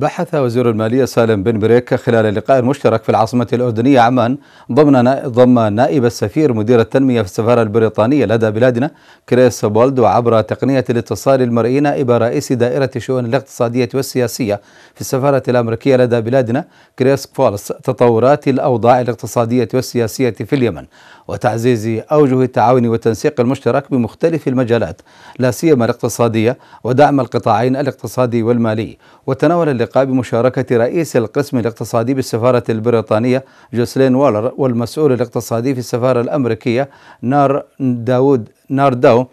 بحث وزير المالية سالم بن بريكة خلال اللقاء المشترك في العاصمة الأردنية عمان ضمن ضم نائب السفير مدير التنمية في السفارة البريطانية لدى بلادنا كريس بولد وعبر تقنية الاتصال المرئي نائب رئيس دائرة الشؤون الاقتصادية والسياسية في السفارة الأمريكية لدى بلادنا كريس فولس تطورات الأوضاع الاقتصادية والسياسية في اليمن وتعزيز أوجه التعاون والتنسيق المشترك بمختلف المجالات لا سيما الاقتصادية ودعم القطاعين الاقتصادي والمالي وتناول اللقاء اللقاء بمشاركة رئيس القسم الاقتصادي بالسفارة البريطانية جوسلين والر والمسؤول الاقتصادي في السفارة الأمريكية نار داود نار داو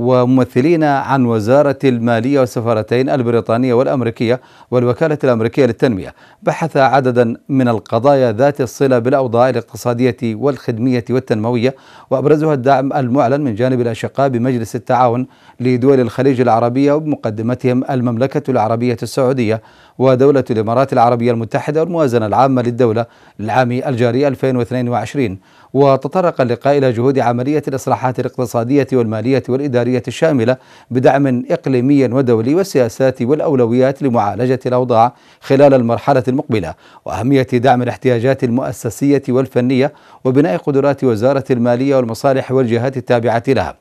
وممثلين عن وزارة المالية والسفارتين البريطانية والأمريكية والوكالة الأمريكية للتنمية بحث عددا من القضايا ذات الصلة بالأوضاع الاقتصادية والخدمية والتنموية وأبرزها الدعم المعلن من جانب الأشقاء بمجلس التعاون لدول الخليج العربية وبمقدمتهم المملكة العربية السعودية ودولة الإمارات العربية المتحدة والموازنة العامة للدولة للعام الجاري 2022 وتطرق اللقاء إلى جهود عملية الإصلاحات الاقتصادية والمالية والإدارية الإدارية الشاملة بدعم إقليمي ودولي والسياسات والأولويات لمعالجة الأوضاع خلال المرحلة المقبلة وأهمية دعم الاحتياجات المؤسسية والفنية وبناء قدرات وزارة المالية والمصالح والجهات التابعة لها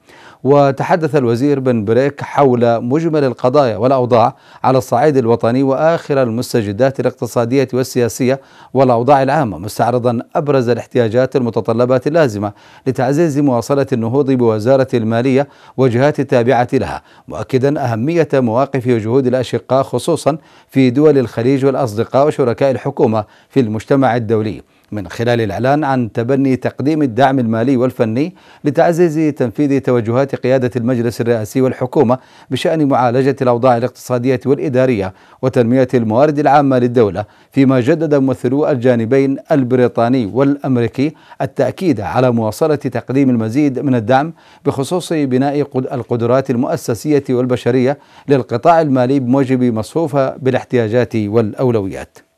وتحدث الوزير بن بريك حول مجمل القضايا والأوضاع على الصعيد الوطني وآخر المستجدات الاقتصادية والسياسية والأوضاع العامة مستعرضا أبرز الاحتياجات المتطلبات اللازمة لتعزيز مواصلة النهوض بوزارة المالية والوجهات التابعة لها مؤكدا أهمية مواقف وجهود الأشقاء خصوصا في دول الخليج والأصدقاء وشركاء الحكومة في المجتمع الدولي من خلال الإعلان عن تبني تقديم الدعم المالي والفني لتعزيز تنفيذ توجهات قيادة المجلس الرئاسي والحكومة بشأن معالجة الأوضاع الاقتصادية والإدارية وتنمية الموارد العامة للدولة فيما جدد ممثلو الجانبين البريطاني والأمريكي التأكيد على مواصلة تقديم المزيد من الدعم بخصوص بناء القدرات المؤسسية والبشرية للقطاع المالي بموجب مصفوفة بالاحتياجات والأولويات